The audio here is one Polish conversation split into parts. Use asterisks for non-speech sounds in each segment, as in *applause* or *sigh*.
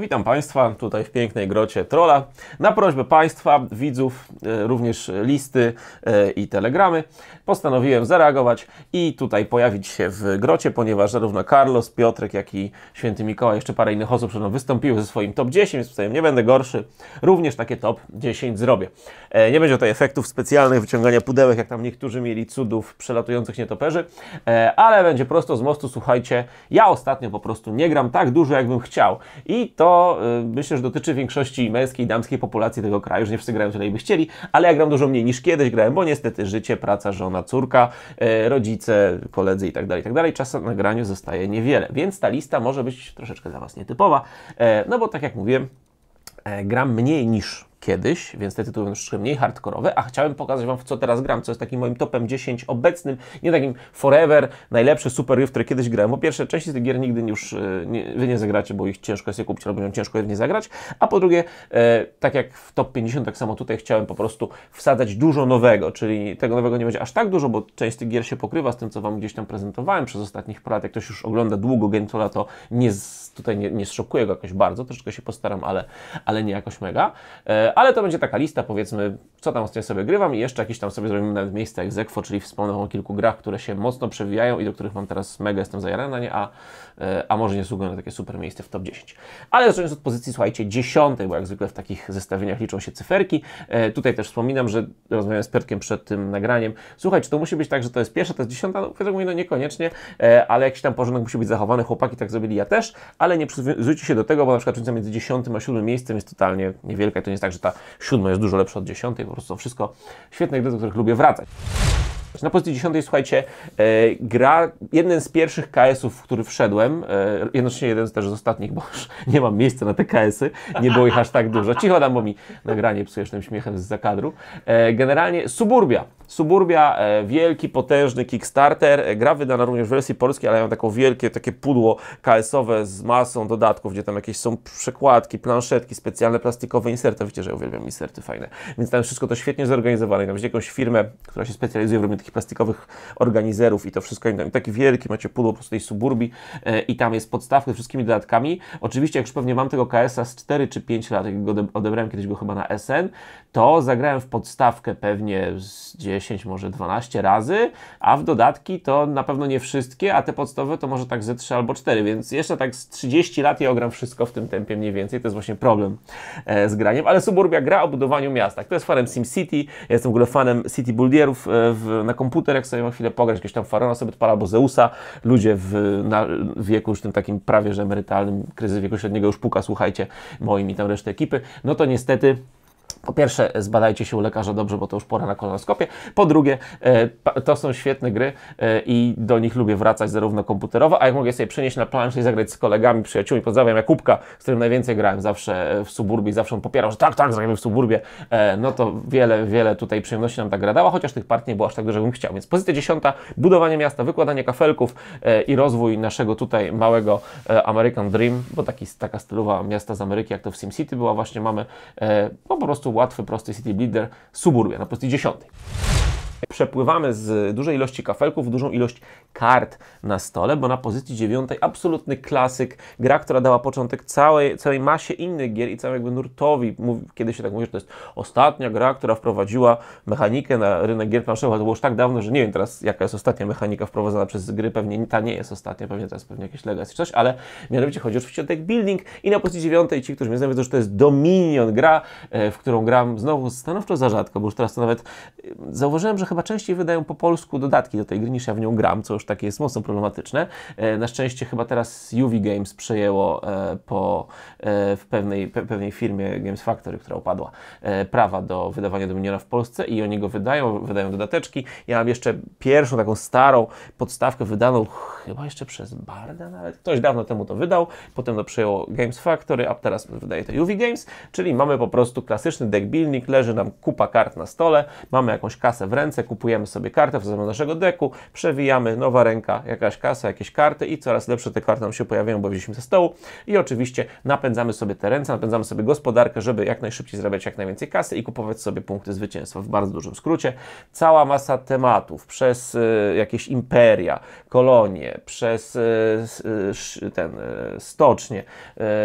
Witam Państwa tutaj w pięknej grocie Trola. Na prośbę Państwa, widzów, e, również listy e, i telegramy postanowiłem zareagować i tutaj pojawić się w grocie, ponieważ zarówno Carlos, Piotrek, jak i Święty Mikołaj, jeszcze parę innych osób przed mną wystąpiły ze swoim top 10, więc tutaj nie będę gorszy. Również takie top 10 zrobię. E, nie będzie tutaj efektów specjalnych, wyciągania pudełek, jak tam niektórzy mieli cudów przelatujących nietoperzy, ale będzie prosto z mostu. Słuchajcie, ja ostatnio po prostu nie gram tak dużo, jakbym chciał i to Y, myślę, że dotyczy większości męskiej, damskiej populacji tego kraju, że nie wszyscy grają tyle, by chcieli, ale ja gram dużo mniej niż kiedyś grałem, bo niestety życie, praca, żona, córka, y, rodzice, koledzy i tak dalej, i tak dalej. czasem na graniu zostaje niewiele, więc ta lista może być troszeczkę dla Was nietypowa, y, no bo tak jak mówiłem, gram mniej niż kiedyś, więc te tytuły troszeczkę mniej hardkorowe, a chciałem pokazać Wam, w co teraz gram, co jest takim moim topem 10 obecnym, nie takim forever, najlepszy super w które kiedyś grałem. Po pierwsze, części tych gier nigdy już e, nie, Wy nie zagracie, bo ich ciężko jest je kupić, albo ciężko jest w nie zagrać, a po drugie, e, tak jak w top 50, tak samo tutaj chciałem po prostu wsadzać dużo nowego, czyli tego nowego nie będzie aż tak dużo, bo część tych gier się pokrywa z tym, co Wam gdzieś tam prezentowałem przez ostatnich parę lat. Jak ktoś już ogląda długo gentola, to nie z, tutaj nie, nie go jakoś bardzo, troszeczkę się postaram, ale, ale nie jakoś mega. E, ale to będzie taka lista, powiedzmy, co tam sobie grywam i jeszcze jakieś tam sobie zrobimy nawet miejsce jak Zekwo, czyli wspomnę o kilku grach, które się mocno przewijają i do których mam teraz mega jestem zajarany, nie? A, e, a może nie sługują na takie super miejsce w top 10. Ale zaczynając od pozycji, słuchajcie, dziesiątej, bo jak zwykle w takich zestawieniach liczą się cyferki. E, tutaj też wspominam, że rozmawiałem z Pertkiem przed tym nagraniem. Słuchaj, czy to musi być tak, że to jest pierwsza, to jest dziesiąta? No, według mnie no niekoniecznie, e, ale jakiś tam porządek musi być zachowany. Chłopaki tak zrobili, ja też, ale nie przyzwyczajcie się do tego, bo na przykład różnica między dziesiątym a siódmym miejscem jest totalnie niewielka to nie jest tak, że ta siódma jest dużo lepsza od dziesiątej, po prostu są wszystko świetne gry, do których lubię wracać. Na pozycji 10, słuchajcie, e, gra, jeden z pierwszych KS-ów, w który wszedłem, e, jednocześnie jeden z też z ostatnich, bo już nie mam miejsca na te KS-y, nie było ich aż tak dużo. Cicho dam, bo mi nagranie psujesz tym śmiechem z zakadru. E, generalnie Suburbia, Suburbia, e, wielki, potężny Kickstarter. E, gra wydana również w wersji polskiej, ale mają taką wielkie, takie pudło KS-owe z masą dodatków, gdzie tam jakieś są przekładki, planszetki, specjalne plastikowe inserty. Wiecie, że ja uwielbiam inserty fajne. Więc tam wszystko to świetnie zorganizowane. Mam tam jakąś firmę, która się specjalizuje w robieniu takich plastikowych organizerów i to wszystko. I, tam, i taki wielki macie pudło po prostu tej Suburbii e, i tam jest podstawka z wszystkimi dodatkami. Oczywiście, jak już pewnie mam tego KS-a z 4 czy 5 lat, jak go odebrałem kiedyś go chyba na SN, to zagrałem w podstawkę pewnie z 10, może 12 razy, a w dodatki to na pewno nie wszystkie, a te podstawowe to może tak ze 3 albo 4, więc jeszcze tak z 30 lat ja ogram wszystko w tym tempie mniej więcej, to jest właśnie problem e, z graniem, ale Suburbia gra o budowaniu miasta, to jest fanem SimCity, ja jestem w ogóle fanem City Builderów e, w, na komputer, jak sobie mam chwilę pograć, jakieś tam Farona sobie odpala, albo Zeusa, ludzie w na wieku już tym takim prawie, że emerytalnym, kryzys wieku średniego już puka, słuchajcie, moim i tam resztę ekipy, no to niestety po pierwsze, zbadajcie się u lekarza dobrze, bo to już pora na kolonoskopię. Po drugie, e, to są świetne gry e, i do nich lubię wracać zarówno komputerowo, a jak mogę sobie przenieść na planszę i zagrać z kolegami, przyjaciółmi. Pozdrawiam Jakubka, z którym najwięcej grałem zawsze w Suburbii, zawsze on popierał, że tak, tak, zagramy w Suburbie. E, no to wiele, wiele tutaj przyjemności nam ta gradała, chociaż tych partii nie było aż tak dużo, jakbym chciał. Więc pozycja dziesiąta, budowanie miasta, wykładanie kafelków i rozwój naszego tutaj małego American Dream, bo taki, taka stylowa miasta z Ameryki, jak to w SimCity była właśnie, mamy no, po prostu łatwy, prosty city builder Suburbia na pozycji 10. Przepływamy z dużej ilości kafelków dużą ilość kart na stole, bo na pozycji dziewiątej absolutny klasyk, gra, która dała początek całej, całej masie innych gier i jakby nurtowi. Kiedy się tak mówi, że to jest ostatnia gra, która wprowadziła mechanikę na rynek gier planszowych, to było już tak dawno, że nie wiem teraz, jaka jest ostatnia mechanika wprowadzona przez gry, pewnie ta nie jest ostatnia, pewnie teraz pewnie jakieś legacy coś, ale mianowicie chodzi oczywiście o deck building i na pozycji dziewiątej ci, którzy mnie znają, wiedzą, że to jest Dominion gra, e, w którą gram znowu stanowczo za rzadko, bo już teraz to nawet e, zauważyłem, że chyba częściej wydają po polsku dodatki do tej gry niż ja w nią gram, co już takie jest mocno problematyczne. E, na szczęście chyba teraz UV Games przejęło e, po, e, w pewnej, pewnej firmie Games Factory, która upadła, prawa do wydawania Dominiona w Polsce i oni go wydają, wydają dodateczki. Ja mam jeszcze pierwszą taką starą podstawkę wydaną chyba jeszcze przez Barda nawet. Ktoś dawno temu to wydał, potem to przejęło Games Factory, a teraz wydaje to UV Games, czyli mamy po prostu klasyczny deck building, leży nam kupa kart na stole, mamy jakąś kasę w ręce, kupujemy sobie kartę w zamian naszego deku, przewijamy, nowa ręka, jakaś kasa, jakieś karty i coraz lepsze te karty nam się pojawiają, bo wzięliśmy ze stołu i oczywiście napędzamy sobie te ręce, napędzamy sobie gospodarkę, żeby jak najszybciej zarabiać jak najwięcej kasy i kupować sobie punkty zwycięstwa w bardzo dużym skrócie. Cała masa tematów przez y, jakieś imperia, kolonie, przez y, y, ten y, stocznie,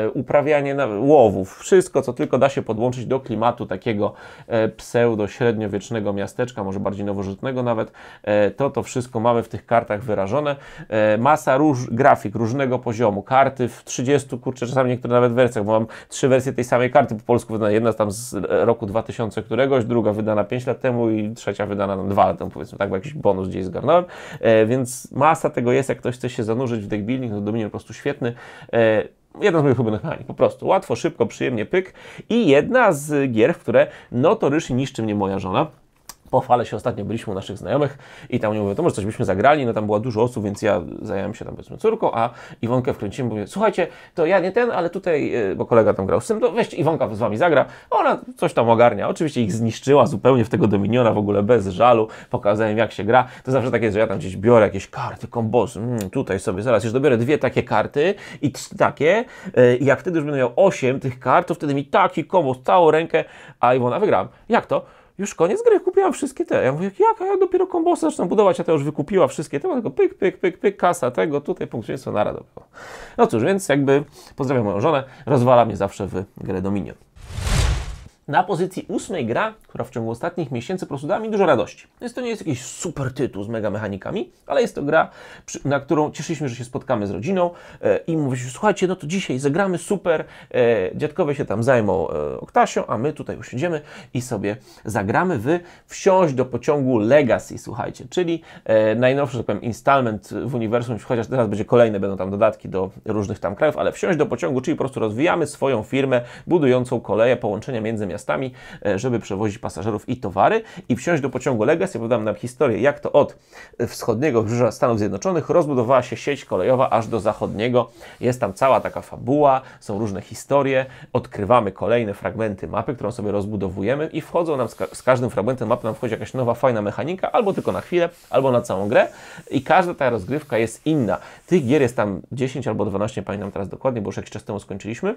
y, uprawianie łowów, wszystko co tylko da się podłączyć do klimatu takiego e, pseudo-średniowiecznego miasteczka, może bardziej nowożytnego nawet, e, to to wszystko mamy w tych kartach wyrażone. E, masa róż, grafik różnego poziomu, karty w 30, kurczę, czasami niektóre nawet wersjach, bo mam trzy wersje tej samej karty po polsku wydana jedna tam z roku 2000 któregoś, druga wydana 5 lat temu i trzecia wydana dwa lata temu, powiedzmy tak, bo jakiś bonus gdzieś zgarnąłem, e, więc masa tego jest, jak ktoś chce się zanurzyć w deckbuilding, to Dominion po prostu świetny jedna z moich ulubionych mechanik, po prostu. Łatwo, szybko, przyjemnie, pyk. I jedna z gier, w które notorycznie niszczy mnie moja żona po fale się ostatnio byliśmy u naszych znajomych i tam nie mówią, to może coś byśmy zagrali, no tam była dużo osób, więc ja zająłem się tam powiedzmy córką, a Iwonkę wkręciłem, mówię, słuchajcie, to ja nie ten, ale tutaj, e, bo kolega tam grał z tym, to weźcie, Iwonka z wami zagra, ona coś tam ogarnia. Oczywiście ich zniszczyła zupełnie w tego Dominiona, w ogóle bez żalu, pokazałem jak się gra. To zawsze tak jest, że ja tam gdzieś biorę jakieś karty, kombosy, mm, tutaj sobie zaraz już dobiorę dwie takie karty i takie, e, i jak wtedy już będę miał osiem tych kart, to wtedy mi taki kombos, całą rękę, a Iwona wygrałem. Jak to? już koniec gry, kupiłam wszystkie te. Ja mówię, jak, a ja dopiero kombosy zaczną budować, a to już wykupiła wszystkie te, tylko pyk, pyk, pyk, pyk, kasa tego, tutaj punktujeństwo narada. No cóż, więc jakby, pozdrawiam moją żonę, rozwala mnie zawsze w grę Dominion. Na pozycji ósmej gra, która w ciągu ostatnich miesięcy po prostu dała mi dużo radości. Więc to nie jest jakiś super tytuł z mega mechanikami, ale jest to gra, na którą cieszyliśmy, że się spotkamy z rodziną e, i mówiliśmy, słuchajcie, no to dzisiaj zagramy, super, e, dziadkowie się tam zajmą e, Oktasią, a my tutaj usiądziemy i sobie zagramy w Wsiąść do pociągu Legacy, słuchajcie, czyli najnowszy, że tak powiem, installment w uniwersum, chociaż teraz będzie kolejne, będą tam dodatki do różnych tam krajów, ale Wsiąść do pociągu, czyli po prostu rozwijamy swoją firmę budującą koleje, połączenia między miastami, e, żeby przewozić pasażerów i towary i wsiąść do pociągu Legacy. Podam nam historię, jak to od wschodniego brzeża Stanów Zjednoczonych rozbudowała się sieć kolejowa aż do zachodniego. Jest tam cała taka fabuła, są różne historie, odkrywamy kolejne fragmenty mapy, którą sobie rozbudowujemy i wchodzą nam z, każdym fragmentem mapy nam wchodzi jakaś nowa, fajna mechanika, albo tylko na chwilę, albo na całą grę i każda ta rozgrywka jest inna. Tych gier jest tam 10 albo 12, pamiętam teraz dokładnie, bo już jakiś czas temu skończyliśmy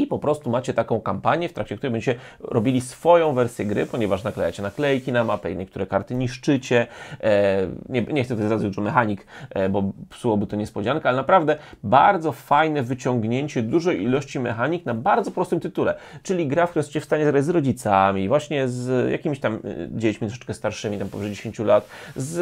i po prostu macie taką kampanię, w trakcie której będziecie robili swoją wersję gry, ponieważ naklejacie naklejki na mapę i niektóre karty niszczycie. E, nie, nie chcę tutaj zdradzać dużo mechanik, e, bo psułoby to niespodziankę, ale naprawdę bardzo fajne wyciągnięcie dużej ilości mechanik na bardzo prostym tytule, czyli gra, w której jesteście w stanie zagrać z rodzicami, właśnie z jakimiś tam e, dziećmi troszeczkę starszymi, tam powyżej 10 lat, z,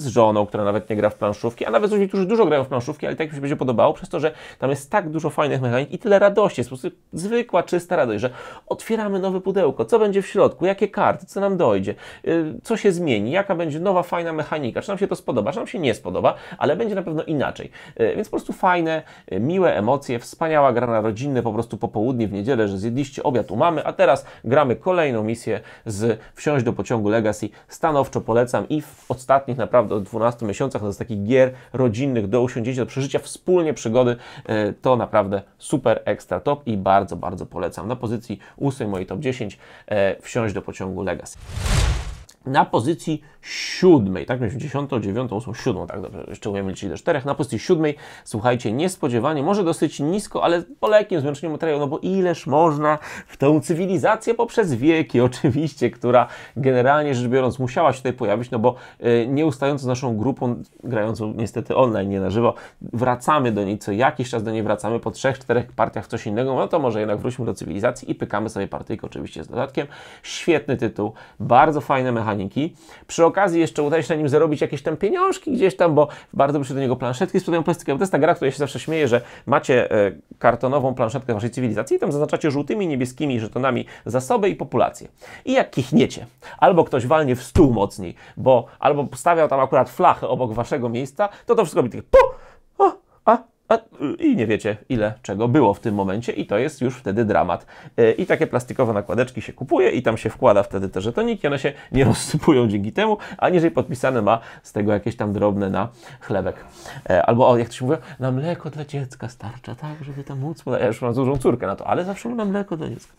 z żoną, która nawet nie gra w planszówki, a nawet z ludźmi, którzy dużo grają w planszówki, ale tak mi się będzie podobało, przez to, że tam jest tak dużo fajnych mechanik i tyle radości sposób zwykła, czysta radość, że otwieramy nowe pudełko, co będzie w środku, jakie karty, co nam dojdzie, y, co się zmieni, jaka będzie nowa, fajna mechanika, czy nam się to spodoba, czy nam się nie spodoba, ale będzie na pewno inaczej. Y, więc po prostu fajne, y, miłe emocje, wspaniała gra na rodzinne, po prostu popołudnie w niedzielę, że zjedliście obiad, mamy, a teraz gramy kolejną misję z Wsiąść do pociągu Legacy. Stanowczo polecam i w ostatnich naprawdę 12 miesiącach, z takich gier rodzinnych do usiądzienia, do przeżycia wspólnie przygody, to naprawdę super ekstra To i bardzo, bardzo polecam. Na pozycji 8 mojej top 10 e, wsiąść do pociągu Legacy. Na pozycji siódmej, tak? Mieliśmy dziesiątą, dziewiątą, ósmą, siódmą, tak dobrze, jeszcze umiemy liczyć do czterech. Na pozycji siódmej, słuchajcie, niespodziewanie, może dosyć nisko, ale po lekkim zmęczeniu materiału, no bo ileż można w tą cywilizację poprzez wieki, *laughs* oczywiście, która generalnie rzecz biorąc musiała się tutaj pojawić, no bo yy, nieustająco z naszą grupą, grającą niestety online, nie na żywo, wracamy do niej, co jakiś czas do niej wracamy, po trzech, czterech partiach w coś innego, no to może jednak wróćmy do cywilizacji i pykamy sobie partyjkę oczywiście z dodatkiem. Świetny tytuł, bardzo fajne mechaniki. Przy okazji okazji jeszcze udaje się na nim zarobić jakieś tam pieniążki gdzieś tam, bo bardzo by się do niego planszetki sprzedają plastikowe. To jest ta gra, której się zawsze śmieję, że macie e, kartonową planszetkę waszej cywilizacji i tam zaznaczacie żółtymi, niebieskimi żetonami zasoby i populację. I jak kichniecie, albo ktoś walnie w stół mocniej, bo albo stawiał tam akurat flachę obok waszego miejsca, to to wszystko robi takie pum! a, y, i nie wiecie ile czego było w tym momencie i to jest już wtedy dramat. Y, I takie plastikowe nakładeczki się kupuje i tam się wkłada wtedy te żetoniki, one się nie *laughs* rozsypują dzięki temu, aniżeli podpisane ma z tego jakieś tam drobne na chlebek. E, albo o, jak to się mówi, na mleko dla dziecka starcza, tak, żeby tam móc Ja już mam dużą córkę na to, ale zawsze na mleko dla dziecka.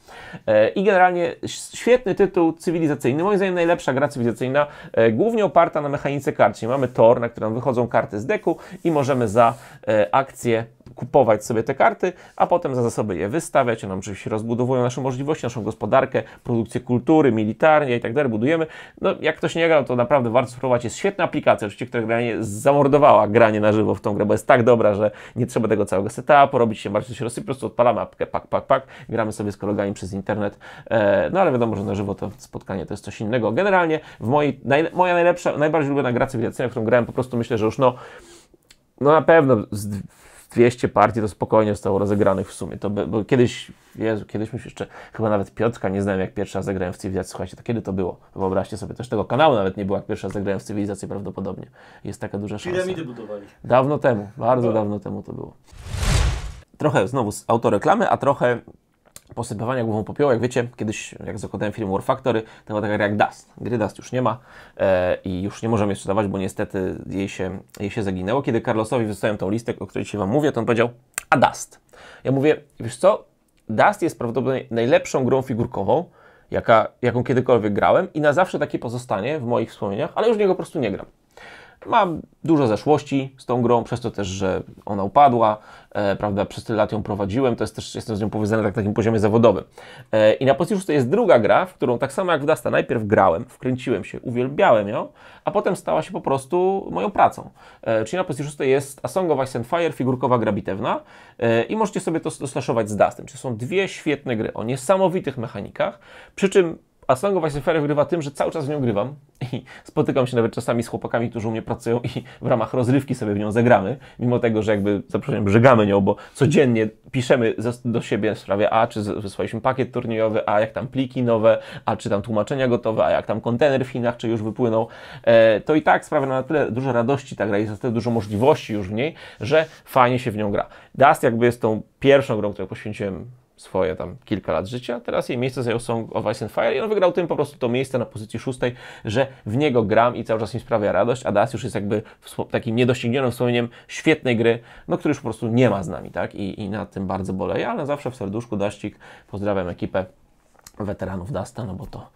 E, I generalnie świetny tytuł cywilizacyjny, moim zdaniem najlepsza gra cywilizacyjna, e, głównie oparta na mechanice kart. mamy tor, na którym wychodzą karty z deku i możemy za akcję kupować sobie te karty, a potem za zasoby je wystawiać. One oczywiście rozbudowują nasze możliwości, naszą gospodarkę, produkcję kultury, militarnie i tak dalej, budujemy. No, jak ktoś nie grał, to naprawdę warto spróbować. Jest świetna aplikacja, oczywiście, która granie, zamordowała granie na żywo w tą grę, bo jest tak dobra, że nie trzeba tego całego setupu, robić się bardziej się rozsypie, po prostu odpalamy apkę, pak, pak, pak, gramy sobie z kolegami przez internet, e, no ale wiadomo, że na żywo to spotkanie to jest coś innego. Generalnie w mojej, naj, moja najlepsza, najbardziej ulubiona gra cywilizacyjna, w którą grałem, po prostu myślę, że już no, no na pewno z, 200 partii to spokojnie zostało rozegranych w sumie. To by, bo kiedyś, Jezu, kiedyś mi jeszcze, chyba nawet Piotrka nie znałem, jak pierwsza zagrałem w cywilizacji. Słuchajcie, to kiedy to było? Wyobraźcie sobie, też tego kanału nawet nie było, jak pierwsza zagrałem w cywilizacji prawdopodobnie. Jest taka duża szansa. Piramidy budowali. Dawno temu, bardzo tak. dawno temu to było. Trochę znowu z autoreklamy, a trochę posypywania głową popiołu. Jak wiecie, kiedyś jak zakładałem film War Factory, to była taka gra jak Dust. Gry Dust już nie ma e, i już nie możemy jej sprzedawać, bo niestety jej się, jej się zaginęło. Kiedy Carlosowi wysłałem tą listę, o której dzisiaj Wam mówię, to on powiedział, a Dust. Ja mówię, wiesz co, Dust jest prawdopodobnie najlepszą grą figurkową, jaka, jaką kiedykolwiek grałem i na zawsze takie pozostanie w moich wspomnieniach, ale już w niego po prostu nie gram. Mam dużo zeszłości z tą grą, przez to też, że ona upadła, e, prawda, przez tyle lat ją prowadziłem, to jest też, jestem z nią powiązany tak, na takim poziomie zawodowym. E, I na pozycji szóstej jest druga gra, w którą tak samo jak w Dasta najpierw grałem, wkręciłem się, uwielbiałem ją, a potem stała się po prostu moją pracą. E, czyli na pozycji szóstej jest A Song of Ice and Fire, figurkowa gra bitewna e, i możecie sobie to stosować z Dustem. Czyli są dwie świetne gry o niesamowitych mechanikach, przy czym a samego właśnie ferę wygrywa tym, że cały czas w nią grywam i spotykam się nawet czasami z chłopakami, którzy u mnie pracują i w ramach rozrywki sobie w nią zagramy, mimo tego, że jakby, zaproszeniem brzegamy nią, bo codziennie piszemy do siebie w sprawie a, czy wysłaliśmy pakiet turniejowy, a jak tam pliki nowe, a czy tam tłumaczenia gotowe, a jak tam kontener w Chinach, czy już wypłynął. E, to i tak sprawia na tyle dużo radości ta gra, jest na tyle dużo możliwości już w niej, że fajnie się w nią gra. Dust jakby jest tą pierwszą grą, którą poświęciłem swoje tam kilka lat życia. Teraz jej miejsce zajął Song of Ice and Fire i on wygrał tym po prostu to miejsce na pozycji szóstej, że w niego gram i cały czas mi sprawia radość, a Das już jest jakby takim niedoścignionym wspomnieniem świetnej gry, no który już po prostu nie ma z nami, tak? I, i nad tym bardzo boleje ale zawsze w serduszku Daścik, pozdrawiam ekipę weteranów Dasta, no bo to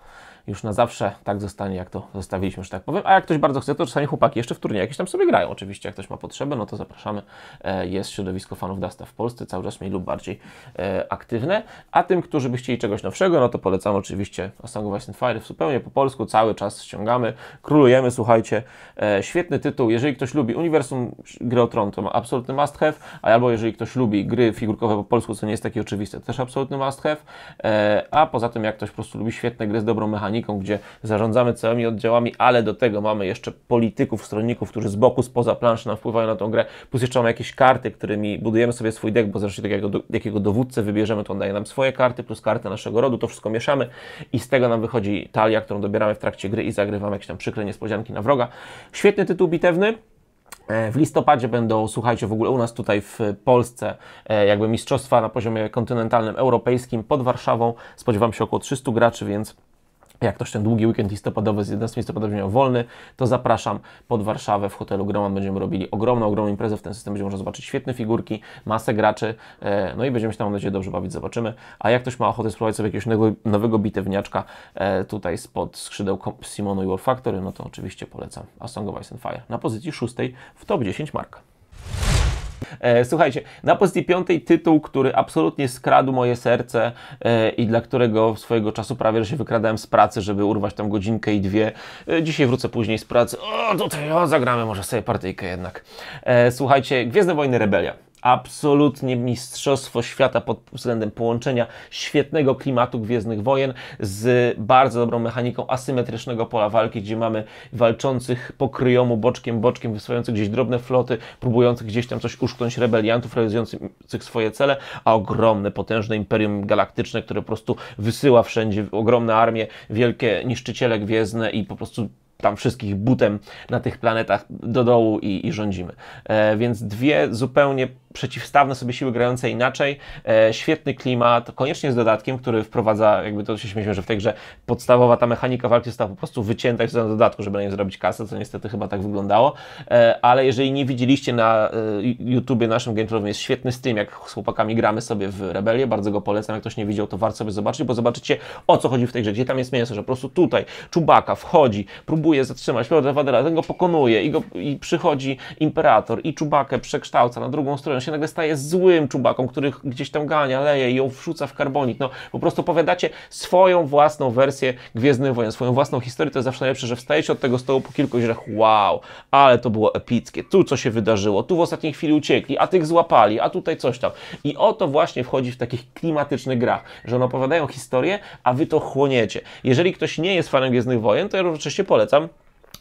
już na zawsze tak zostanie, jak to zostawiliśmy, że tak powiem. A jak ktoś bardzo chce, to czasami chłopaki jeszcze w turnieju jakieś tam sobie grają. Oczywiście, jak ktoś ma potrzebę, no to zapraszamy. E, jest środowisko fanów Dasta w Polsce, cały czas mniej lub bardziej e, aktywne. A tym, którzy by chcieli czegoś nowszego, no to polecam oczywiście Osango West Fire w zupełnie po polsku, cały czas ściągamy, królujemy, słuchajcie. E, świetny tytuł, jeżeli ktoś lubi Uniwersum Gry o Tron, to ma absolutny must have, albo jeżeli ktoś lubi gry figurkowe po polsku, co nie jest takie oczywiste, to też absolutny must have. A poza tym, jak ktoś po prostu lubi świetne gry z dobrą mechaniką, mechaniką, gdzie zarządzamy całymi oddziałami, ale do tego mamy jeszcze polityków, stronników, którzy z boku, spoza planszy nam wpływają na tą grę, plus jeszcze mamy jakieś karty, którymi budujemy sobie swój deck, bo zresztą tak jakiego, jakiego dowódcę wybierzemy, to on daje nam swoje karty, plus karty naszego rodu, to wszystko mieszamy i z tego nam wychodzi talia, którą dobieramy w trakcie gry i zagrywamy jakieś tam przykre niespodzianki na wroga. Świetny tytuł bitewny, e, w listopadzie będą, słuchajcie, w ogóle u nas tutaj w Polsce e, jakby mistrzostwa na poziomie kontynentalnym, europejskim pod Warszawą. Spodziewam się około 300 graczy, więc jak ktoś ten długi weekend listopadowy z 11 listopada miał wolny, to zapraszam pod Warszawę w hotelu Groman. Będziemy robili ogromną, ogromną imprezę. W ten system będziemy można zobaczyć świetne figurki, masę graczy. E, no i będziemy się tam, mam nadzieję, dobrze bawić. Zobaczymy. A jak ktoś ma ochotę spróbować sobie jakiegoś nowego, nowego bitewniaczka e, tutaj spod skrzydeł Simonu i War Factory, no to oczywiście polecam. A Song of Ice and Fire na pozycji szóstej w top 10 mark. E, słuchajcie, na pozycji piątej tytuł, który absolutnie skradł moje serce e, i dla którego swojego czasu prawie że się wykradałem z pracy, żeby urwać tam godzinkę i dwie. E, dzisiaj wrócę później z pracy. O, tutaj, o, zagramy może sobie partyjkę jednak. Słuchajcie, Gwiezdne Wojny Rebelia absolutnie mistrzostwo świata pod względem połączenia świetnego klimatu Gwiezdnych Wojen z bardzo dobrą mechaniką asymetrycznego pola walki, gdzie mamy walczących pokryjomu boczkiem, boczkiem, wysyłających gdzieś drobne floty, próbujących gdzieś tam coś uszknąć rebeliantów, realizujących swoje cele, a ogromne, potężne imperium galaktyczne, które po prostu wysyła wszędzie ogromne armie, wielkie niszczyciele gwiezdne i po prostu tam wszystkich butem na tych planetach do dołu i, i rządzimy. E, więc dwie zupełnie przeciwstawne sobie siły grające inaczej, e, świetny klimat, koniecznie z dodatkiem, który wprowadza, jakby to się śmieliśmy, że w tej grze podstawowa ta mechanika walki została po prostu wycięta i w dodatku, żeby na niej zrobić kasę, co niestety chyba tak wyglądało, e, ale jeżeli nie widzieliście na e, YouTubie naszym gameplayowym, jest świetny stream, jak z chłopakami gramy sobie w Rebelię, bardzo go polecam, jak ktoś nie widział, to warto sobie zobaczyć, bo zobaczycie o co chodzi w tej grze, gdzie tam jest mięso, że po prostu tutaj czubaka wchodzi, próbuje zatrzymać Lorda Vadera, ten go pokonuje i, go, i przychodzi Imperator i czubakę przekształca na drugą stronę, się nagle staje złym czubaką, który gdzieś tam gania, leje i ją wrzuca w karbonik. No, po prostu opowiadacie swoją własną wersję Gwiezdnych Wojen, swoją własną historię. To jest zawsze najlepsze, że wstajecie od tego stołu po kilku źrach. Wow, ale to było epickie. Tu co się wydarzyło, tu w ostatniej chwili uciekli, a tych złapali, a tutaj coś tam. I o to właśnie wchodzi w takich klimatycznych grach, że one opowiadają historię, a wy to chłoniecie. Jeżeli ktoś nie jest fanem Gwiezdnych Wojen, to ja równocześnie polecam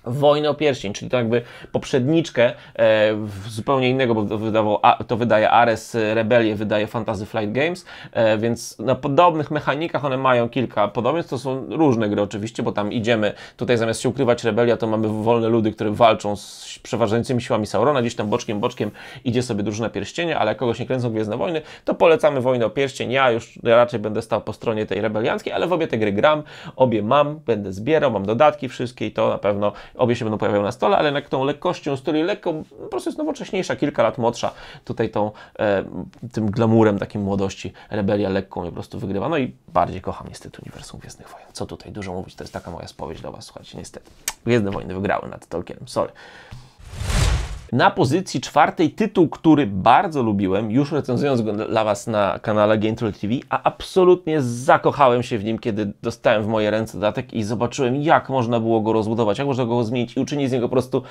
Wojnę o Pierścień, czyli to jakby poprzedniczkę e, zupełnie innego, bo wydawał, a, to wydaje Ares, e, Rebelię wydaje Fantasy Flight Games, e, więc na podobnych mechanikach one mają kilka Podobnie, to są różne gry oczywiście, bo tam idziemy, tutaj zamiast się ukrywać Rebelia, to mamy wolne ludy, które walczą z przeważającymi siłami Saurona, gdzieś tam boczkiem, boczkiem idzie sobie drużyna Pierścienia, ale jak kogoś nie kręcą Gwiezdne Wojny, to polecamy Wojnę o Pierścień, ja już raczej będę stał po stronie tej rebelianckiej, ale w obie te gry gram, obie mam, będę zbierał, mam dodatki wszystkie i to na pewno obie się będą pojawiały na stole, ale jednak tą lekkością, z lekko, po prostu jest nowocześniejsza, kilka lat młodsza, tutaj tą, e, tym glamurem takim młodości, rebelia lekką po prostu wygrywa, no i bardziej kocham niestety Uniwersum Gwiezdnych Wojen. Co tutaj dużo mówić, to jest taka moja spowiedź dla Was, słuchajcie, niestety. Gwiezdne Wojny wygrały nad Tolkienem, sorry. Na pozycji czwartej tytuł, który bardzo lubiłem, już recenzując go dla Was na kanale Gentle TV, a absolutnie zakochałem się w nim, kiedy dostałem w moje ręce dodatek i zobaczyłem, jak można było go rozbudować, jak można go zmienić i uczynić z niego po prostu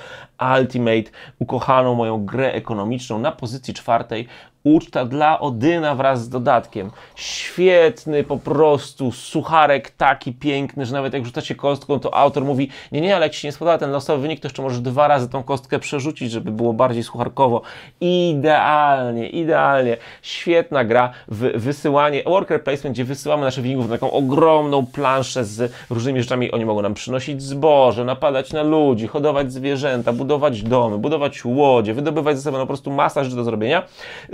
Ultimate, ukochaną moją grę ekonomiczną. Na pozycji czwartej Uczta dla Odyna wraz z dodatkiem. Świetny po prostu sucharek, taki piękny, że nawet jak rzucacie kostką, to autor mówi, nie, nie, ale jak Ci się nie spodoba ten losowy wynik, to jeszcze możesz dwa razy tą kostkę przerzucić, żeby było bardziej sucharkowo. Idealnie, idealnie. Świetna gra w wysyłanie, worker placement, gdzie wysyłamy nasze winników na taką ogromną planszę z różnymi rzeczami. Oni mogą nam przynosić zboże, napadać na ludzi, hodować zwierzęta, budować domy, budować łodzie, wydobywać ze sobą no, po prostu masa rzeczy do zrobienia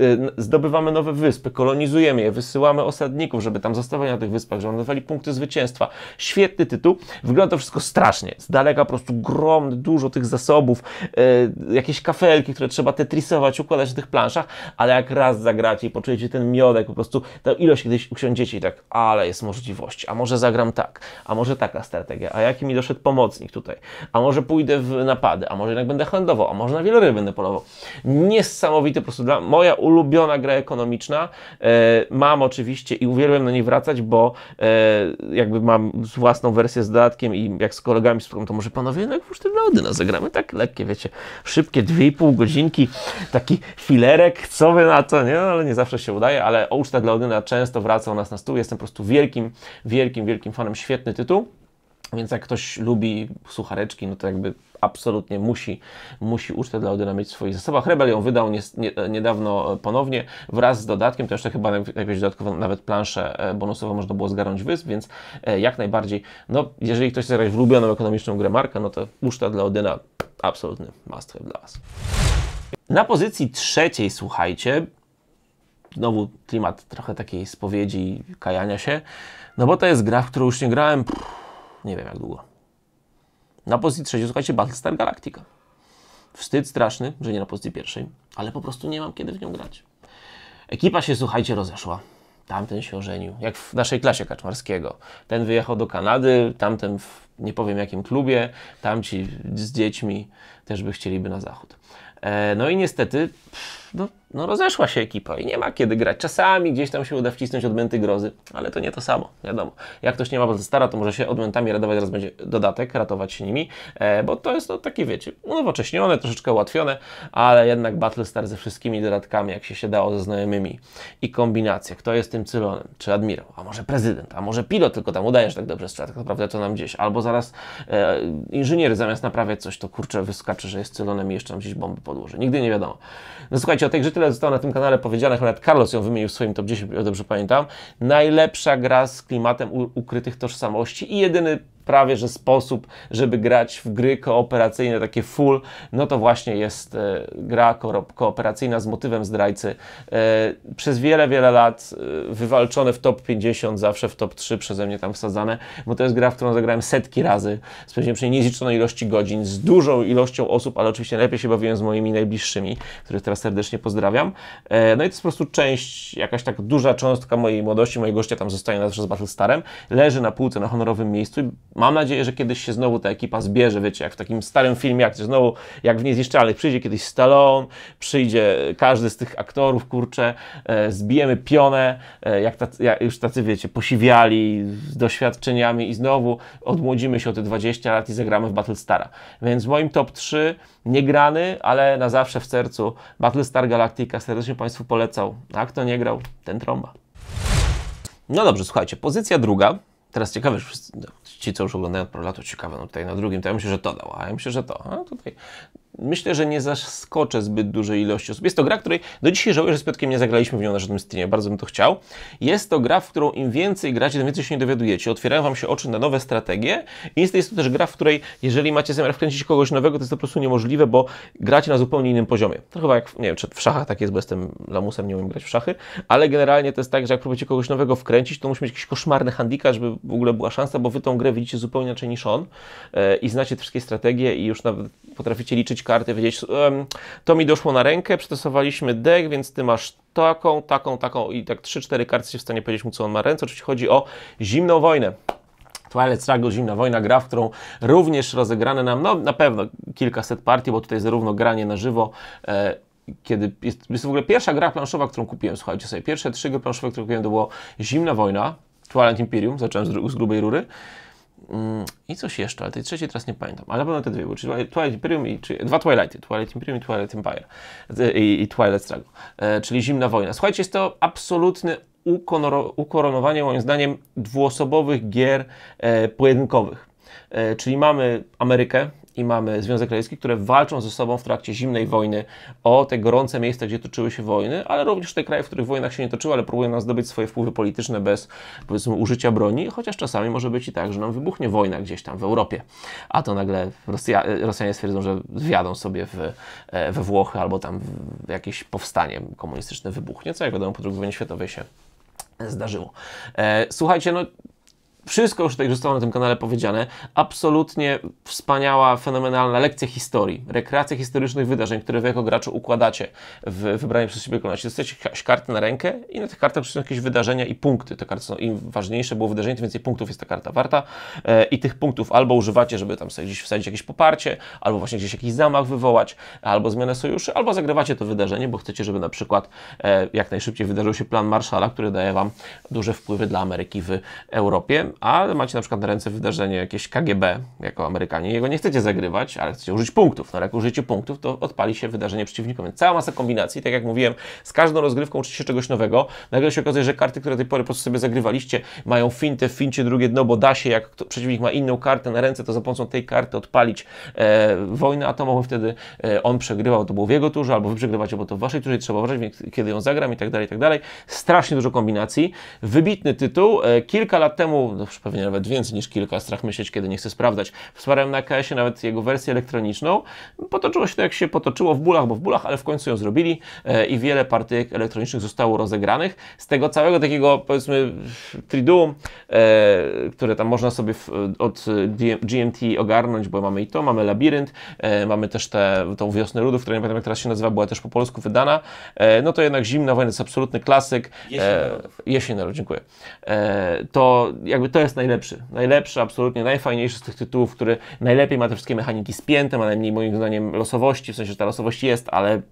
y, zdobywamy nowe wyspy, kolonizujemy je, wysyłamy osadników, żeby tam zostawali na tych wyspach, żeby notowali punkty zwycięstwa. Świetny tytuł. Wygląda to wszystko strasznie. Z daleka po prostu grom, dużo tych zasobów, yy, jakieś kafelki, które trzeba tetrisować, układać w tych planszach, ale jak raz zagracie i poczujecie ten miodek, po prostu ta ilość kiedyś usiądziecie i tak, ale jest możliwości, a może zagram tak, a może taka strategia, a jaki mi doszedł pomocnik tutaj, a może pójdę w napady, a może jednak będę handlował, a może na wieloryby będę polował. Niesamowity po prostu dla moja ulubiona ulubiona gra ekonomiczna. E, mam oczywiście i uwielbiam na niej wracać, bo e, jakby mam własną wersję z dodatkiem i jak z kolegami spróbuję, to może panowie, no jak już te Lodyna zagramy, tak lekkie, wiecie, szybkie, 2,5 godzinki, taki filerek, co by na to, nie? No, ale nie zawsze się udaje, ale Ousta dla Odyna często wraca u nas na stół. Jestem po prostu wielkim, wielkim, wielkim fanem, świetny tytuł. Więc jak ktoś lubi suchareczki, no to jakby absolutnie musi, musi ucztę dla Odyna mieć w swoich zasobach. Rebel ją wydał nie, nie, niedawno ponownie wraz z dodatkiem, to jeszcze chyba jakieś dodatkowo nawet planszę e, bonusową można było zgarnąć wysp, więc e, jak najbardziej, no jeżeli ktoś chce grać w ulubioną ekonomiczną grę Marka, no to uczta dla Odyna absolutny must have dla Was. Na pozycji trzeciej, słuchajcie, znowu klimat trochę takiej spowiedzi, kajania się, no bo to jest gra, w którą już nie grałem... Pff, nie wiem jak długo. Na pozycji trzeciej słuchajcie Battlestar Galactica. Wstyd straszny, że nie na pozycji pierwszej, ale po prostu nie mam kiedy w nią grać. Ekipa się, słuchajcie, rozeszła. Tamten się ożenił, jak w naszej klasie Kaczmarskiego. Ten wyjechał do Kanady, tamten w nie powiem jakim klubie, tamci z dziećmi też by chcieliby na zachód. E, no i niestety... Pff, no, no rozeszła się ekipa i nie ma kiedy grać. Czasami gdzieś tam się uda wcisnąć odmęty grozy, ale to nie to samo, wiadomo. Jak ktoś nie ma bardzo stara, to może się odmętami radować, zaraz będzie dodatek, ratować się nimi, e, bo to jest no, takie, wiecie, unowocześnione, troszeczkę ułatwione, ale jednak Battlestar ze wszystkimi dodatkami, jak się się dało ze znajomymi i kombinacje. Kto jest tym cylonem? Czy admirał? A może prezydent? A może pilot? Tylko tam udajesz tak dobrze strzela, tak naprawdę to nam gdzieś. Albo zaraz e, inżynier zamiast naprawiać coś, to kurczę wyskacze, że jest cylonem i jeszcze nam gdzieś bomby podłoży. Nigdy nie wiadomo. No Słuchajcie, o tej grze tyle zostało na tym kanale powiedziane, chyba Carlos ją wymienił w swoim top 10, dobrze pamiętam. Najlepsza gra z klimatem ukrytych tożsamości i jedyny prawie że sposób, żeby grać w gry kooperacyjne, takie full, no to właśnie jest e, gra ko kooperacyjna z motywem zdrajcy. E, przez wiele, wiele lat e, wywalczone w top 50, zawsze w top 3 przeze mnie tam wsadzane, bo to jest gra, w którą zagrałem setki razy, z pewnie niezliczonej ilości godzin, z dużą ilością osób, ale oczywiście najlepiej się bawiłem z moimi najbliższymi, których teraz serdecznie pozdrawiam. No i to jest po prostu część, jakaś tak duża cząstka mojej młodości, mojego gościa tam zostaje na zawsze z Battlestarem, leży na półce na honorowym miejscu i Mam nadzieję, że kiedyś się znowu ta ekipa zbierze, wiecie, jak w takim starym filmie, jak znowu, jak w Niezniszczalnych, przyjdzie kiedyś Stallone, przyjdzie każdy z tych aktorów, kurczę, e, zbijemy pionę, e, jak, tacy, jak już tacy, wiecie, posiwiali z doświadczeniami i znowu odmłodzimy się o te 20 lat i zagramy w Battlestara. Więc w moim top 3 nie grany, ale na zawsze w sercu Battlestar Galactica serdecznie Państwu polecał. A kto nie grał, ten trąba. No dobrze, słuchajcie, pozycja druga Teraz ciekawe, że wszyscy, no, ci, co już oglądają od paru lat, to ciekawe, no tutaj na drugim, to ja myślę, że to dał, a ja myślę, że to. A tutaj myślę, że nie zaskoczę zbyt dużej ilości osób. Jest to gra, której do dzisiaj żałuję, że z Piotkiem nie zagraliśmy w nią na żadnym streamie, bardzo bym to chciał. Jest to gra, w którą im więcej gracie, tym więcej się nie dowiadujecie. Otwierają Wam się oczy na nowe strategie i jest to też gra, w której jeżeli macie zamiar wkręcić kogoś nowego, to jest to po prostu niemożliwe, bo gracie na zupełnie innym poziomie. To chyba jak, nie wiem, czy w szachach tak jest, bo jestem lamusem, nie umiem grać w szachy, ale generalnie to jest tak, że jak próbujecie kogoś nowego wkręcić, to musi mieć jakiś koszmarny handicap, żeby w ogóle była szansa, bo Wy tą grę widzicie zupełnie inaczej niż on e, i znacie wszystkie strategie i już nawet potraficie liczyć karty, wiedzieć, to mi doszło na rękę, przetestowaliśmy deck, więc ty masz taką, taką, taką i tak 3-4 karty się w stanie powiedzieć mu, co on ma ręce. Oczywiście chodzi o zimną wojnę. Twilight Struggle, Zimna Wojna, gra, w którą również rozegrane nam, no na pewno kilkaset partii, bo tutaj zarówno granie na żywo, e, kiedy jest, jest w ogóle pierwsza gra planszowa, którą kupiłem, słuchajcie sobie, pierwsze trzy gry planszowe, które kupiłem, to było Zimna Wojna, Twilight Imperium, zacząłem z, z grubej rury, Mm, I coś jeszcze, ale tej trzeciej teraz nie pamiętam, ale na pewno te dwie były, czyli Twilight Imperium i czy, dwa Twilighty, Twilight Imperium i Twilight Empire e, i, i Twilight Struggle, e, czyli Zimna Wojna. Słuchajcie, jest to absolutny ukoronowanie moim zdaniem dwuosobowych gier e, pojedynkowych. E, czyli mamy Amerykę, i mamy Związek Radziecki, które walczą ze sobą w trakcie zimnej wojny o te gorące miejsca, gdzie toczyły się wojny, ale również te kraje, w których wojnach się nie toczyły, ale próbują nam zdobyć swoje wpływy polityczne bez powiedzmy użycia broni, chociaż czasami może być i tak, że nam wybuchnie wojna gdzieś tam w Europie, a to nagle Rosja, Rosjanie stwierdzą, że zwiadą sobie w, e, we Włochy albo tam jakieś powstanie komunistyczne wybuchnie, co jak wiadomo po II wojnie światowej się zdarzyło. E, słuchajcie, no wszystko już tutaj zostało na tym kanale powiedziane. Absolutnie wspaniała, fenomenalna lekcja historii, rekreacja historycznych wydarzeń, które Wy jako graczu układacie w wybranej przez siebie kolejności. Dostajecie karty na rękę i na tych kartach są jakieś wydarzenia i punkty. Te karty są, im ważniejsze było wydarzenie, tym więcej punktów jest ta karta warta e, i tych punktów albo używacie, żeby tam sobie gdzieś wsadzić jakieś poparcie, albo właśnie gdzieś jakiś zamach wywołać, albo zmianę sojuszy, albo zagrywacie to wydarzenie, bo chcecie, żeby na przykład e, jak najszybciej wydarzył się plan Marszala, który daje Wam duże wpływy dla Ameryki w Europie, ale macie na przykład na ręce wydarzenie jakieś KGB jako Amerykanie, jego nie chcecie zagrywać, ale chcecie użyć punktów. No, ale jak użycie punktów, to odpali się wydarzenie przeciwnikom. Więc cała masa kombinacji, tak jak mówiłem, z każdą rozgrywką uczycie się czegoś nowego. Nagle się okazuje, że karty, które do tej pory po prostu sobie zagrywaliście, mają finte w fincie drugie dno, bo da się, jak przeciwnik ma inną kartę na ręce, to za pomocą tej karty odpalić e, wojnę atomową. Wtedy e, on przegrywał, to było w jego turze, albo wy przegrywacie, bo to w waszej turze i trzeba uważać, kiedy ją zagram i tak dalej, i tak dalej. Strasznie dużo kombinacji. Wybitny tytuł. E, kilka lat temu no, już pewnie nawet więcej niż kilka, strach myśleć, kiedy nie chcę sprawdzać. Wsparłem na KS-ie nawet jego wersję elektroniczną. Potoczyło się to jak się potoczyło, w bólach, bo w bólach, ale w końcu ją zrobili e, i wiele partyjek elektronicznych zostało rozegranych. Z tego całego takiego, powiedzmy, triduum, e, które tam można sobie od GMT ogarnąć, bo mamy i to, mamy labirynt, e, mamy też tę te, wiosnę ludów, która nie pamiętam jak teraz się nazywa, była też po polsku wydana. No to jednak Zimna Wojna jest absolutny klasyk. Jesień Narodów. Jesień Narodów, dziękuję. To jakby jakby to jest najlepszy, najlepszy, absolutnie najfajniejszy z tych tytułów, który najlepiej ma te wszystkie mechaniki spięte, ma najmniej moim zdaniem losowości, w sensie, że ta losowość jest, ale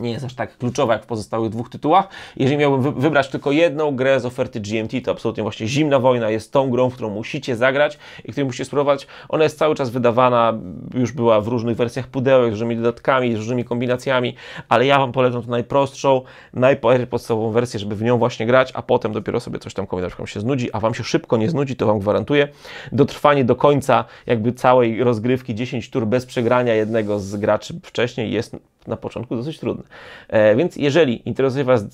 nie jest aż tak kluczowa jak w pozostałych dwóch tytułach. Jeżeli miałbym wybrać tylko jedną grę z oferty GMT, to absolutnie właśnie Zimna Wojna jest tą grą, w którą musicie zagrać i której musicie spróbować. Ona jest cały czas wydawana, już była w różnych wersjach pudełek, z różnymi dodatkami, z różnymi kombinacjami, ale ja Wam polecam tą najprostszą, najpierw podstawową wersję, żeby w nią właśnie grać, a potem dopiero sobie coś tam kombinować, się znudzi, a Wam się szybko nie znudzi, to Wam gwarantuję. Dotrwanie do końca jakby całej rozgrywki 10 tur bez przegrania jednego z graczy wcześniej jest na początku dosyć trudne. E, więc jeżeli interesuje Was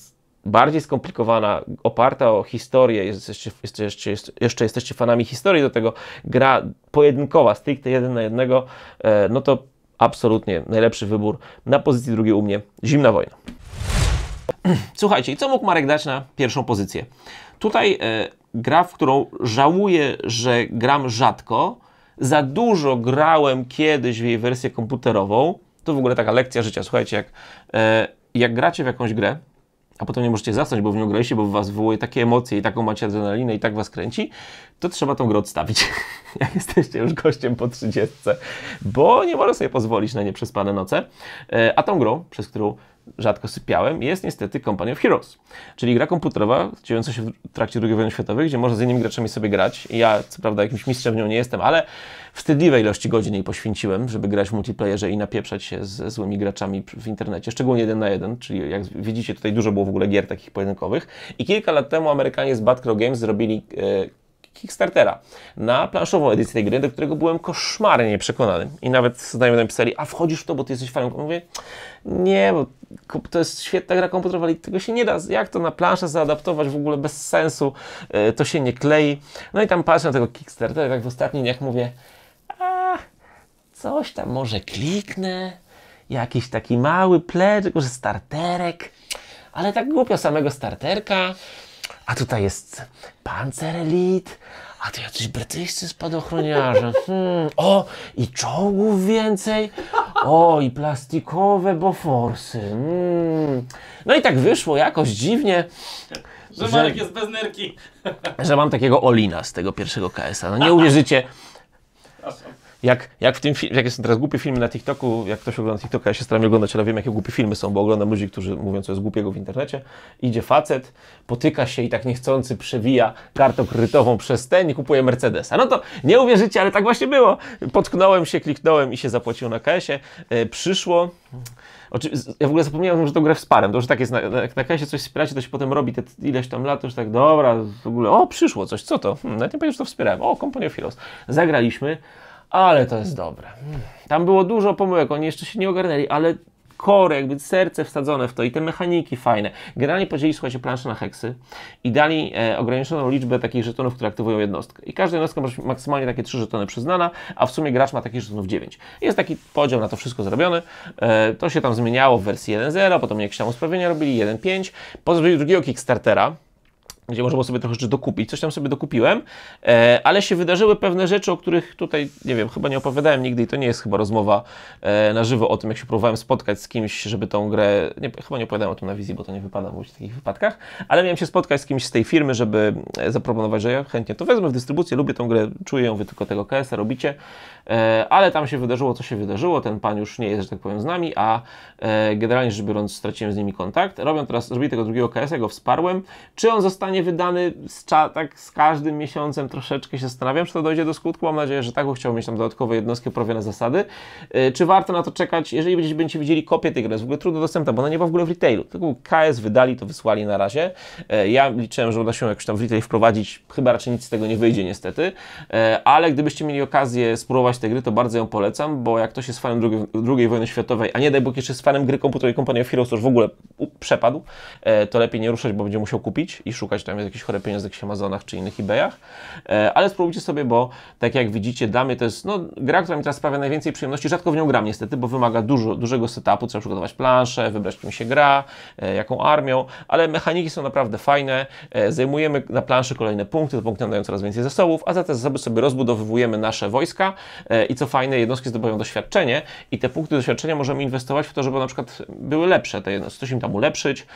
bardziej skomplikowana, oparta o historię, jesteście, jesteście, jeszcze jesteście fanami historii, do tego gra pojedynkowa, stricte jeden na jednego, e, no to absolutnie najlepszy wybór. Na pozycji drugiej u mnie Zimna Wojna. Słuchajcie, i co mógł Marek dać na pierwszą pozycję? Tutaj e, gra, w którą żałuję, że gram rzadko. Za dużo grałem kiedyś w jej wersję komputerową. To w ogóle taka lekcja życia. Słuchajcie, jak, e, jak gracie w jakąś grę, a potem nie możecie zasnąć, bo w nią graliście, bo w was wywołuje takie emocje i taką macie adrenalinę i tak was kręci, to trzeba tą grę odstawić. *laughs* jak jesteście już gościem po 30, bo nie można sobie pozwolić na nieprzespane noce. E, a tą grą, przez którą rzadko sypiałem, jest niestety Company of Heroes, czyli gra komputerowa dziejąca się w trakcie II wojny światowej, gdzie można z innymi graczami sobie grać. Ja, co prawda, jakimś mistrzem w nią nie jestem, ale wstydliwej ilości godzin jej poświęciłem, żeby grać w multiplayerze i napieprzać się ze złymi graczami w internecie, szczególnie jeden na jeden, czyli jak widzicie, tutaj dużo było w ogóle gier takich pojedynkowych. I kilka lat temu Amerykanie z Battle Games zrobili e, Kickstartera na planszową edycję tej gry, do którego byłem koszmarnie przekonany. I nawet znajomi napisali, a wchodzisz w to, bo ty jesteś fanem. Mówię, nie, bo to jest świetna gra komputerowa, ale tego się nie da. Jak to na planszę zaadaptować w ogóle bez sensu? E, to się nie klei. No i tam patrzę na tego Kickstartera, tak w ostatnim dniach mówię, a coś tam może kliknę, jakiś taki mały pledge, może starterek, ale tak głupio samego starterka a tutaj jest Panzer Elite, a tu jacyś brytyjscy spadochroniarze. Hmm. O, i czołgów więcej. O, i plastikowe boforsy. Hmm. No i tak wyszło jakoś dziwnie. Że, że Marek jest bez nerki. Że mam takiego Olina z tego pierwszego KS-a. No nie uwierzycie jak, jak w tym filmie, jak jest teraz głupie filmy na TikToku, jak ktoś ogląda TikToka, ja się staram oglądać, ale wiem jakie głupie filmy są, bo oglądam ludzi, którzy mówią co jest głupiego w internecie. Idzie facet, potyka się i tak niechcący przewija kartą kredytową przez ten i kupuje Mercedesa. No to nie uwierzycie, ale tak właśnie było. Potknąłem się, kliknąłem i się zapłaciło na KS-ie. E, przyszło... Ja w ogóle zapomniałem, że to grę z To, że tak jest, na, na, na kasie coś wspieracie, to się potem robi te ileś tam lat, to już tak, dobra, w ogóle, o, przyszło coś, co to? Hmm, tym nie powiem, to wspierałem. O, Company of Heroes. Zagraliśmy ale to jest dobre. Tam było dużo pomyłek, oni jeszcze się nie ogarnęli, ale kore, jakby serce wsadzone w to i te mechaniki fajne. Generalnie podzielili, słuchajcie, planszę na heksy i dali e, ograniczoną liczbę takich żetonów, które aktywują jednostkę. I każda jednostka może maksymalnie takie trzy żetony przyznana, a w sumie gracz ma takich żetonów 9. Jest taki podział na to wszystko zrobiony. E, to się tam zmieniało w wersji 1.0, potem jakieś tam usprawnienia robili, 1.5. Pozwolili drugiego Kickstartera, gdzie można było sobie trochę rzeczy dokupić. Coś tam sobie dokupiłem, e, ale się wydarzyły pewne rzeczy, o których tutaj, nie wiem, chyba nie opowiadałem nigdy i to nie jest chyba rozmowa e, na żywo o tym, jak się próbowałem spotkać z kimś, żeby tą grę, nie, chyba nie opowiadałem o tym na wizji, bo to nie wypada mówić w takich wypadkach, ale miałem się spotkać z kimś z tej firmy, żeby e, zaproponować, że ja chętnie to wezmę w dystrybucję, lubię tą grę, czuję ją, wy tylko tego KS-a robicie, e, ale tam się wydarzyło, co się wydarzyło, ten pan już nie jest, że tak powiem, z nami, a e, generalnie rzecz biorąc straciłem z nimi kontakt. Robią teraz, zrobili tego drugiego KS-a, go wsparłem. Czy on zostanie wydany z, tak z każdym miesiącem troszeczkę się zastanawiam, czy to dojdzie do skutku. Mam nadzieję, że tak, bo chciałbym mieć tam dodatkowe jednostki oprawione zasady. Yy, czy warto na to czekać? Jeżeli będziecie, będziecie widzieli kopię tej gry, jest w ogóle trudno dostępna, bo ona nie ma w ogóle w retailu. Tylko KS wydali, to wysłali na razie. Yy, ja liczyłem, że uda się jakoś tam w retail wprowadzić. Chyba raczej nic z tego nie wyjdzie niestety, yy, ale gdybyście mieli okazję spróbować tej gry, to bardzo ją polecam, bo jak ktoś jest fanem II wojny światowej, a nie daj Bóg jeszcze jest fanem gry komputerowej kompanii of Heroes, to już w ogóle przepadł, y, to lepiej nie ruszać, bo będzie musiał kupić i szukać że tam jest jakieś chore pieniądze w Amazonach czy innych eBayach, e, ale spróbujcie sobie, bo tak jak widzicie, damy to jest no, gra, która mi teraz sprawia najwięcej przyjemności. Rzadko w nią gram niestety, bo wymaga dużo, dużego setupu, trzeba przygotować planszę, wybrać kim się gra, e, jaką armią, ale mechaniki są naprawdę fajne. E, zajmujemy na planszy kolejne punkty, te punkty nadają dają coraz więcej zasobów, a za te zasoby sobie rozbudowywujemy nasze wojska i co fajne, jednostki zdobywają doświadczenie i te punkty doświadczenia możemy inwestować w to, żeby na przykład były lepsze, te jednostki coś im tam ulepszyć,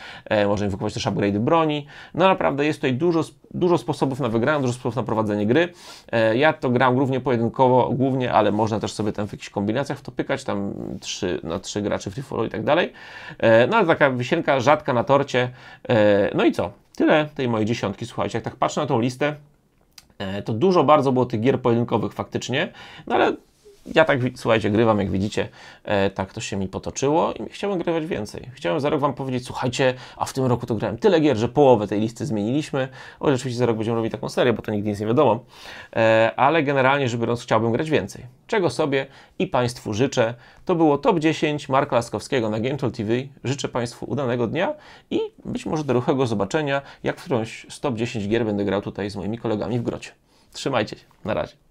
możemy wykupować też upgrade broni. No naprawdę naprawdę jest tutaj dużo, dużo sposobów na wygranie, dużo sposobów na prowadzenie gry. E, ja to gram głównie pojedynkowo, głównie, ale można też sobie tam w jakichś kombinacjach w to pykać, tam trzy, na trzy graczy free follow i tak dalej. E, no ale taka wisienka rzadka na torcie. E, no i co? Tyle tej mojej dziesiątki, słuchajcie, jak tak patrzę na tą listę, to dużo bardzo było tych gier pojedynkowych faktycznie, no ale ja tak, słuchajcie, grywam, jak widzicie, e, tak to się mi potoczyło i chciałem grywać więcej. Chciałem za rok Wam powiedzieć, słuchajcie, a w tym roku to grałem tyle gier, że połowę tej listy zmieniliśmy. O, rzeczywiście za rok będziemy robić taką serię, bo to nigdy nic nie wiadomo. E, ale generalnie rzecz biorąc, chciałbym grać więcej. Czego sobie i Państwu życzę. To było Top 10 Marka Laskowskiego na GameTool TV. Życzę Państwu udanego dnia i być może do ruchego zobaczenia, jak w którąś z Top 10 gier będę grał tutaj z moimi kolegami w grocie. Trzymajcie się. Na razie.